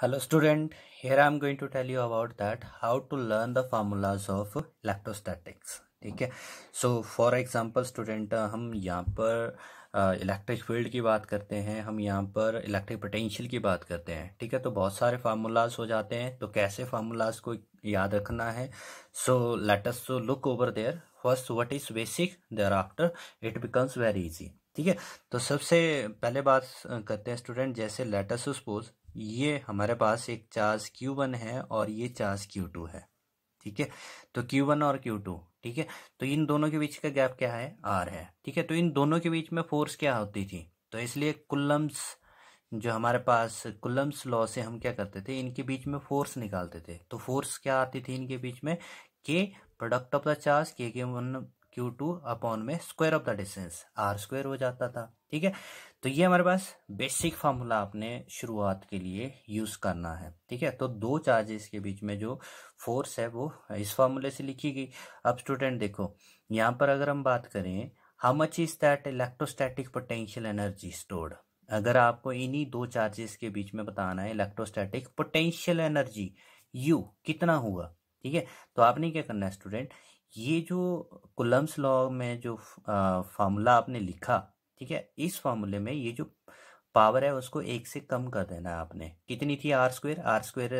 hello student here i am going to tell you about that how to learn the formulas of electrostatics ठीक है so for example student हम यहाँ पर electric uh, field की बात करते हैं हम यहाँ पर इलेक्ट्रिक पोटेंशियल की बात करते हैं ठीक है तो बहुत सारे फार्मूलाज हो जाते हैं तो कैसे फार्मूलाज को याद रखना है so let's look over there first what is basic there after it becomes very easy ठीक है तो सबसे पहले बात करते हैं स्टूडेंट जैसे लेटस सपोज ये हमारे पास एक चार्ज Q1 है और ये चार्ज Q2 है ठीक है तो Q1 और Q2 ठीक है तो इन दोनों के बीच का गैप क्या है R है ठीक है तो इन दोनों के बीच में फोर्स क्या होती थी तो इसलिए कुल्लम्स जो हमारे पास कुल्लम्स लॉ से हम क्या करते थे इनके बीच में फोर्स निकालते थे तो फोर्स क्या आती थी इनके बीच में के प्रोडक्ट ऑफ द चार्ज के K one Q two upon में square of the distance R square हो जाता था ठीक है तो ये हमारे पास बेसिक फार्मूला आपने शुरुआत के लिए यूज करना है ठीक है तो दो चार्जेस के बीच में जो फोर्स है वो इस फार्मूले से लिखी गई अब स्टूडेंट देखो यहाँ पर अगर हम बात करें how much is that electrostatic potential energy stored अगर आपको इन्हीं दो चार्जेस के बीच में बताना है इलेक्ट्रोस्टैटिक पोटेंशियल एनर्जी यू कितना हुआ ठीक है तो आपने क्या करना है स्टूडेंट ये जो कुलम्स लॉ में जो फार्मूला आपने लिखा ठीक है इस फार्मूले में ये जो पावर है उसको एक से कम कर देना है आपने कितनी थी आर स्क्वेयर आर स्क्वेयर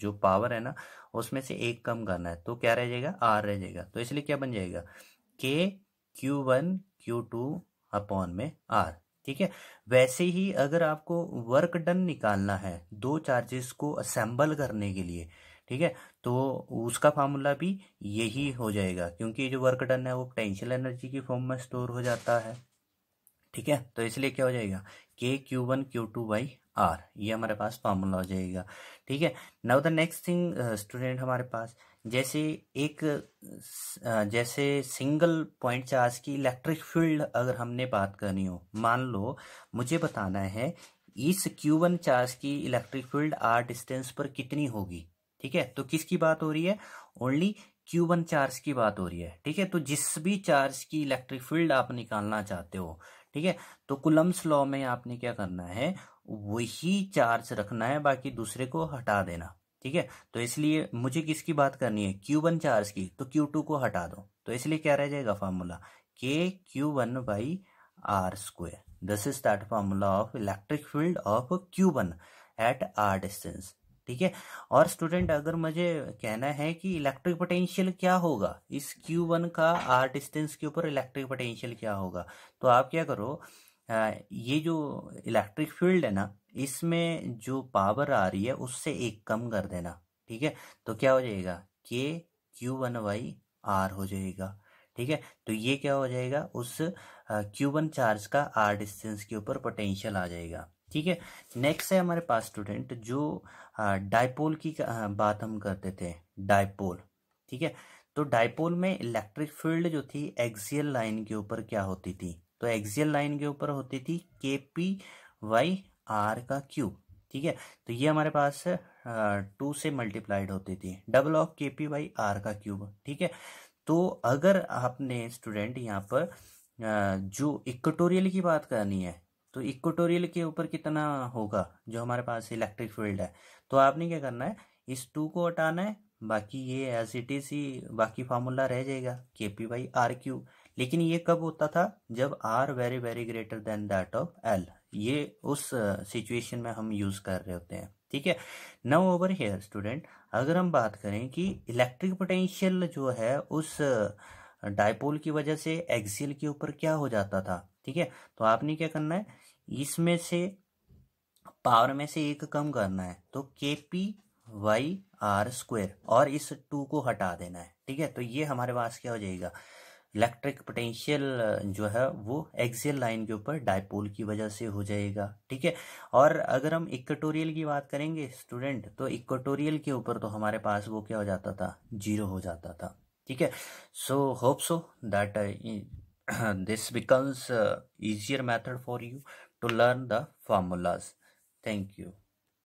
जो पावर है ना उसमें से एक कम करना है तो क्या रह जाएगा आर रह जाएगा तो इसलिए क्या बन जाएगा K Q one Q two upon में आर ठीक है वैसे ही अगर आपको वर्क डन निकालना है दो चार्जेस को असेंबल करने के लिए ठीक है तो उसका फार्मूला भी यही हो जाएगा क्योंकि जो वर्क डन है वो पोटेंशियल एनर्जी के फॉर्म में स्टोर हो जाता है ठीक है तो इसलिए क्या हो जाएगा K Q one Q two by R ये हमारे पास फार्मूला हो जाएगा ठीक है now the next thing student हमारे पास जैसे एक uh, जैसे सिंगल पॉइंट चार्ज की इलेक्ट्रिक फील्ड अगर हमने बात करनी हो मान लो मुझे बताना है इस क्यू वन चार्ज की इलेक्ट्रिक फील्ड आर डिस्टेंस पर कितनी होगी ठीक है तो किसकी बात हो रही है ओनली क्यू वन चार्ज की बात हो रही है ठीक है तो जिस भी चार्ज की इलेक्ट्रिक फील्ड आप निकालना चाहते हो ठीक है तो कुलम्स लॉ में आपने क्या करना है वही चार्ज रखना है बाकी दूसरे को हटा देना ठीक है तो इसलिए मुझे किसकी बात करनी है क्यू वन चार्ज की तो क्यू टू को हटा दो तो इसलिए क्या रह जाएगा formula K Q one by R square this is that formula of electric field of Q one at R distance ठीक है और स्टूडेंट अगर मुझे कहना है कि इलेक्ट्रिक पोटेंशियल क्या होगा इस क्यू वन का आर डिस्टेंस के ऊपर इलेक्ट्रिक पोटेंशियल क्या होगा तो आप क्या करो ये जो इलेक्ट्रिक फील्ड है ना इसमें जो पावर आ रही है उससे एक कम कर देना ठीक है तो क्या हो जाएगा K Q one Y are हो जाएगा ठीक है तो ये क्या हो जाएगा उस क्यू वन चार्ज का आर डिस्टेंस के ऊपर पोटेंशियल आ जाएगा ठीक है नेक्स्ट है हमारे पास स्टूडेंट जो डायपोल की बात हम करते थे डायपोल ठीक है तो डायपोल में इलेक्ट्रिक फील्ड जो थी एक्सियल लाइन के ऊपर क्या होती थी तो एक्सियल लाइन के ऊपर होती थी के पी वाई आर का क्यूब ठीक है तो ये हमारे पास टू से मल्टीप्लाइड होती थी double of K P by R का क्यूब ठीक है तो अगर आपने स्टूडेंट यहाँ पर जो इक्वेटोरियल की बात करनी है तो इक्वेटोरियल के ऊपर कितना होगा जो हमारे पास इलेक्ट्रिक फील्ड है तो आपने क्या करना है इस टू को हटाना है बाकी ये एज इट इज ही बाकी फार्मूला रह जाएगा के पी वाई आर क्यू लेकिन ये कब होता था जब R very very greater than that of L ये उस सिचुएशन में हम यूज कर रहे होते हैं ठीक है नाउ ओवर हेयर स्टूडेंट अगर हम बात करें कि इलेक्ट्रिक पोटेंशियल जो है उस uh, डायपोल की वजह से एक्सियल के ऊपर क्या हो जाता था ठीक है तो आपने क्या करना है इसमें से पावर में से एक कम करना है तो के पी वाई आर स्क्वेर और इस टू को हटा देना है ठीक है तो ये हमारे पास क्या हो जाएगा इलेक्ट्रिक पोटेंशियल जो है वो एक्सियल लाइन के ऊपर डायपोल की वजह से हो जाएगा ठीक है और अगर हम इक्वेटोरियल की बात करेंगे स्टूडेंट तो इक्वेटोरियल के ऊपर तो हमारे पास वो क्या हो जाता था जीरो हो जाता था Okay, so hope so that uh, this becomes uh, easier method for you to learn the formulas thank you